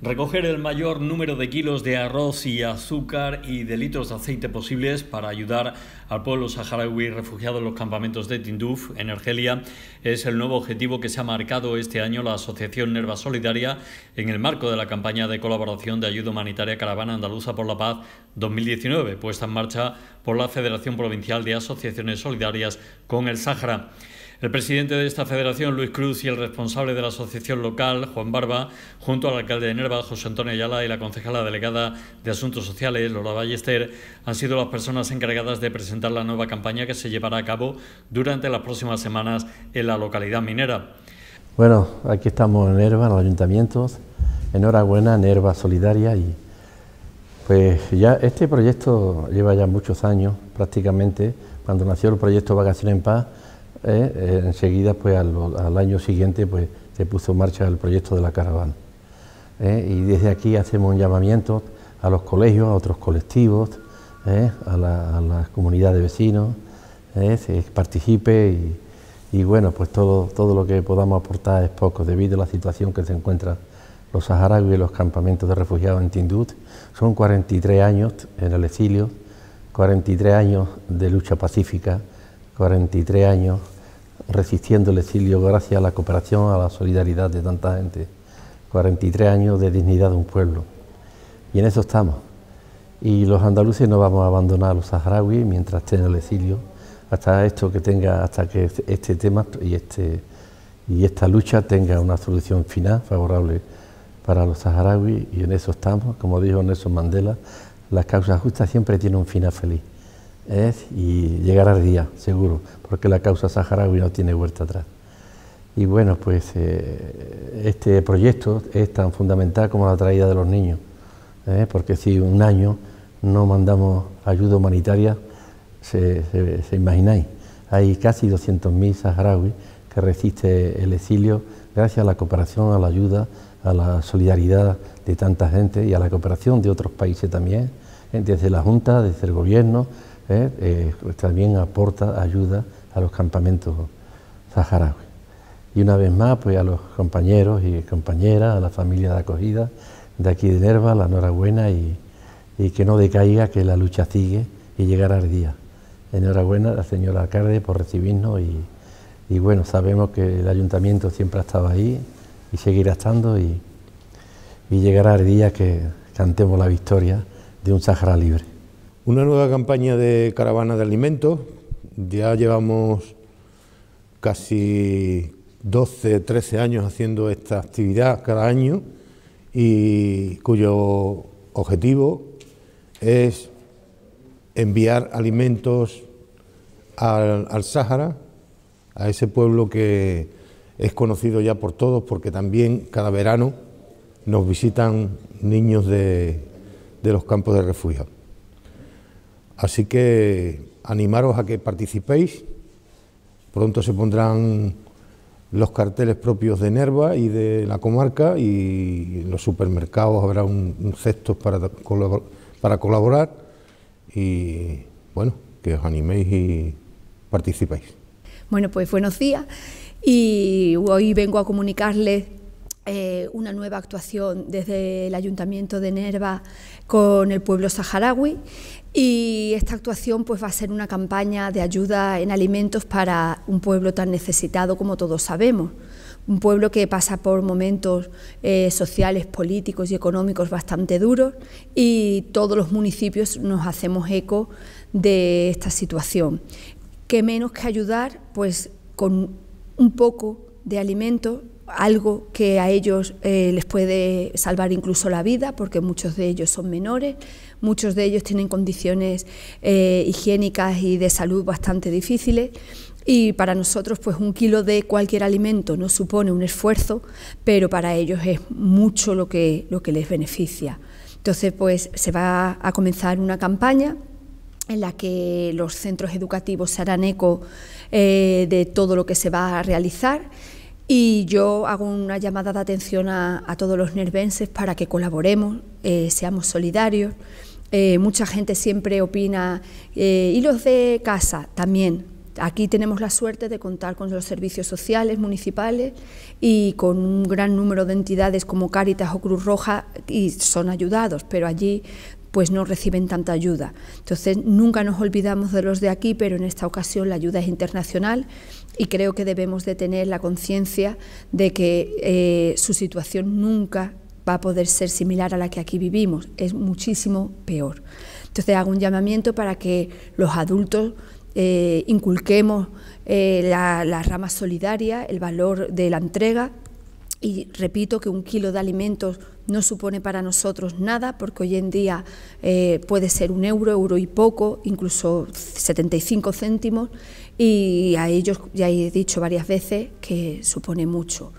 Recoger el mayor número de kilos de arroz y azúcar y de litros de aceite posibles para ayudar al pueblo saharaui refugiado en los campamentos de Tinduf, en Argelia, es el nuevo objetivo que se ha marcado este año la Asociación Nerva Solidaria en el marco de la campaña de colaboración de ayuda humanitaria Caravana Andaluza por la Paz 2019, puesta en marcha por la Federación Provincial de Asociaciones Solidarias con el Sahara. El presidente de esta federación, Luis Cruz, y el responsable de la asociación local, Juan Barba, junto al alcalde de Nerva, José Antonio Ayala, y la concejala delegada de Asuntos Sociales, Lola Ballester, han sido las personas encargadas de presentar la nueva campaña que se llevará a cabo durante las próximas semanas en la localidad minera. Bueno, aquí estamos en Nerva, en los ayuntamientos. Enhorabuena, Nerva Solidaria. Y pues ya este proyecto lleva ya muchos años, prácticamente. Cuando nació el proyecto Vacación en Paz, ¿eh? Eh, enseguida pues al, año siguiente pues se puso en marcha el proyecto de la caravana. ¿eh? y desde aquí hacemos un llamamiento a los colegios, a otros colectivos, a, las comunidades de vecinos, se participe y, bueno, pues todo, todo lo que podamos aportar es poco debido a la situación que se encuentra los saharauis y los campamentos de refugiados en Tindut. Son 43 años en el exilio, 43 años de lucha pacífica, 43 años resistiendo el exilio gracias a la cooperación, a la solidaridad de tanta gente. 43 años de dignidad de un pueblo. Y en eso estamos. Y los andaluces no vamos a abandonar a los saharauis mientras estén el exilio, hasta esto que tenga, hasta que este tema y este y esta lucha tenga una solución final favorable para los saharauis y en eso estamos, como dijo Nelson Mandela, las causas justas siempre tienen un final feliz. ¿Eh? y llegar al día, seguro, porque la causa saharaui no tiene vuelta atrás. Y bueno, pues eh, este proyecto es tan fundamental como la traída de los niños, ¿eh? porque si un año no mandamos ayuda humanitaria, se, imagináis, hay casi 200.000 saharauis que resisten el exilio gracias a la cooperación, a la ayuda, a la solidaridad de tanta gente y a la cooperación de otros países también, desde la Junta, desde el Gobierno, ¿eh? Eh, también aporta ayuda a los campamentos saharauis. Y una vez más, pues a los compañeros y compañeras, a la familia de acogida de aquí de Nerva, la enhorabuena y, que no decaiga, que la lucha sigue y llegará el día. Enhorabuena a la señora alcalde por recibirnos y, bueno, sabemos que el ayuntamiento siempre ha estado ahí y seguirá estando y, y llegará el día que cantemos la victoria de un Sahara libre. Una nueva campaña de caravana de alimentos. Ya llevamos casi 12, 13 años haciendo esta actividad cada año y cuyo objetivo es enviar alimentos al, al Sáhara, a ese pueblo que es conocido ya por todos porque también cada verano nos visitan niños de, de los campos de refugio. Así que animaros a que participéis. Pronto se pondrán los carteles propios de Nerva y de la comarca y en los supermercados habrá un, cesto para, para colaborar y bueno, que os animéis y participéis. Bueno, pues buenos días y hoy vengo a comunicarles eh, una nueva actuación desde el Ayuntamiento de Nerva con el pueblo saharaui y esta actuación pues, va a ser una campaña de ayuda en alimentos para un pueblo tan necesitado como todos sabemos. Un pueblo que pasa por momentos eh, sociales, políticos y económicos bastante duros y todos los municipios nos hacemos eco de esta situación. Que menos que ayudar pues, con un poco de alimento algo que a ellos eh, les puede salvar incluso la vida, porque muchos de ellos son menores, muchos de ellos tienen condiciones eh, higiénicas y de salud bastante difíciles. Y para nosotros, pues un kilo de cualquier alimento no supone un esfuerzo, pero para ellos es mucho lo que, lo que les beneficia. Entonces, pues se va a comenzar una campaña en la que los centros educativos se harán eco eh, de todo lo que se va a realizar y yo hago una llamada de atención a, todos los nervenses para que colaboremos, eh, seamos solidarios. Eh, mucha gente siempre opina, eh, y los de casa también. Aquí tenemos la suerte de contar con los servicios sociales municipales y con un gran número de entidades como Cáritas o Cruz Roja y son ayudados, pero allí pues no reciben tanta ayuda. Entonces, nunca nos olvidamos de los de aquí, pero en esta ocasión la ayuda es internacional y creo que debemos de tener la conciencia de que eh, su situación nunca va a poder ser similar a la que aquí vivimos, es muchísimo peor. Entonces, hago un llamamiento para que los adultos eh, inculquemos eh, la, rama solidaria, el valor de la entrega, y repito que un kilo de alimentos no supone para nosotros nada, porque hoy en día eh, puede ser un euro, euro y poco, incluso 75 céntimos, y a ellos ya he dicho varias veces que supone mucho.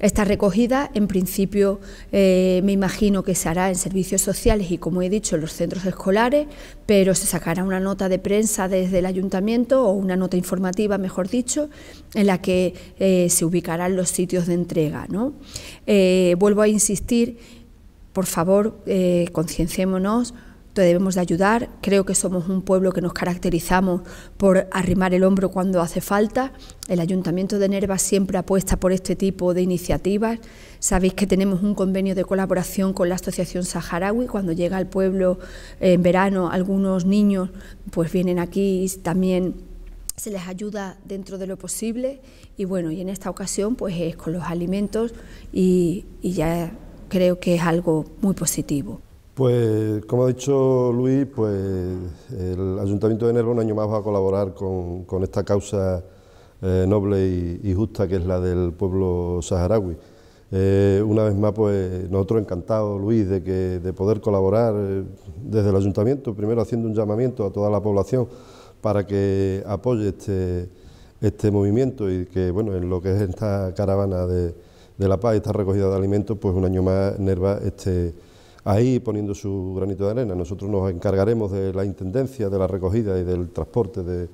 Esta recogida, en principio, eh, me imagino que se hará en servicios sociales y, como he dicho, en los centros escolares, pero se sacará una nota de prensa desde el ayuntamiento o una nota informativa, mejor dicho, en la que eh, se ubicarán los sitios de entrega. ¿no? Eh, vuelvo a insistir, por favor, concienciémonos debemos de ayudar. Creo que somos un pueblo que nos caracterizamos por arrimar el hombro cuando hace falta. El Ayuntamiento de Nerva siempre apuesta por este tipo de iniciativas. Sabéis que tenemos un convenio de colaboración con la Asociación Saharaui. Cuando llega al pueblo eh, en verano, algunos niños pues vienen aquí y también se les ayuda dentro de lo posible y bueno, y en esta ocasión pues es con los alimentos y ya creo que es algo muy positivo. Pues, como ha dicho Luis, pues el Ayuntamiento de Nerva un año más va a colaborar con, esta causa eh, noble y, justa que es la del pueblo saharaui. Eh, una vez más, pues nosotros encantados, Luis, de, que, de poder colaborar eh, desde el Ayuntamiento, primero haciendo un llamamiento a toda la población para que apoye este, este movimiento y que, bueno, en lo que es esta caravana de, de la paz, y esta recogida de alimentos, pues un año más Nerva esté ahí poniendo su granito de arena. Nosotros nos encargaremos de la intendencia, de la recogida y del transporte de,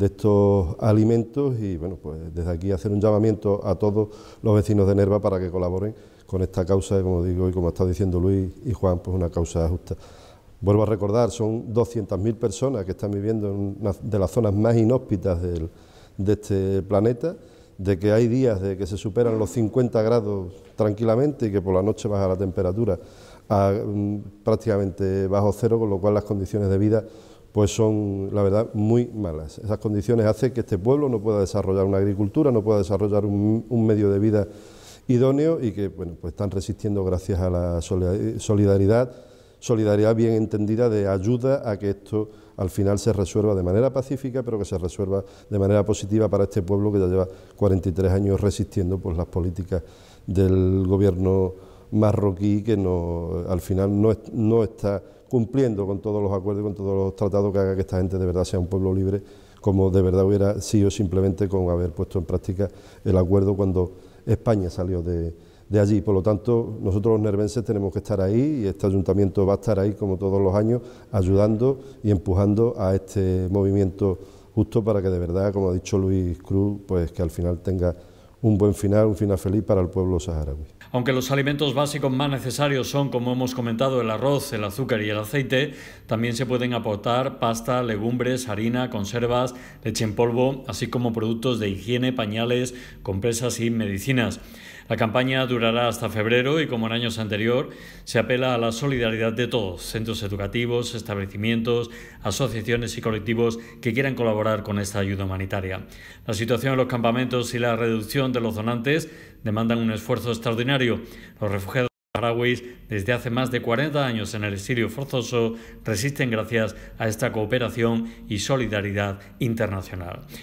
estos alimentos y bueno, pues desde aquí hacer un llamamiento a todos los vecinos de Nerva para que colaboren con esta causa, como digo y como está diciendo Luis y Juan, pues una causa justa. Vuelvo a recordar, son 200.000 personas que están viviendo en una de las zonas más inhóspitas de este planeta, de que hay días de que se superan los 50 grados tranquilamente y que por la noche baja la temperatura Mm, prácticamente bajo cero, con lo cual las condiciones de vida pues son, la verdad, muy malas. Esas condiciones hacen que este pueblo no pueda desarrollar una agricultura, no pueda desarrollar un, medio de vida idóneo y que bueno, pues están resistiendo gracias a la solidaridad, solidaridad bien entendida de ayuda a que esto al final se resuelva de manera pacífica, pero que se resuelva de manera positiva para este pueblo que ya lleva 43 años resistiendo pues, las políticas del gobierno marroquí que no, al final no, está cumpliendo con todos los acuerdos, y con todos los tratados que haga que esta gente de verdad sea un pueblo libre, como de verdad hubiera sido simplemente con haber puesto en práctica el acuerdo cuando España salió de, de allí. Por lo tanto, nosotros los nervenses tenemos que estar ahí y este ayuntamiento va a estar ahí como todos los años ayudando y empujando a este movimiento justo para que de verdad, como ha dicho Luis Cruz, pues que al final tenga un buen final, un final feliz para el pueblo saharaui. Aunque los alimentos básicos más necesarios son, como hemos comentado, el arroz, el azúcar y el aceite, también se pueden aportar pasta, legumbres, harina, conservas, leche en polvo, así como productos de higiene, pañales, compresas y medicinas. La campaña durará hasta febrero y, como en años anteriores, se apela a la solidaridad de todos, centros educativos, establecimientos, asociaciones y colectivos que quieran colaborar con esta ayuda humanitaria. La situación en los campamentos y la reducción de los donantes demandan un esfuerzo extraordinario. Los refugiados saharauis desde hace más de 40 años en el exilio forzoso resisten gracias a esta cooperación y solidaridad internacional.